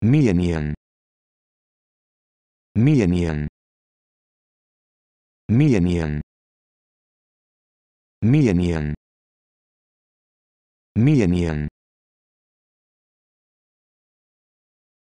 Mienian Mienian Mienian Mienian Mienian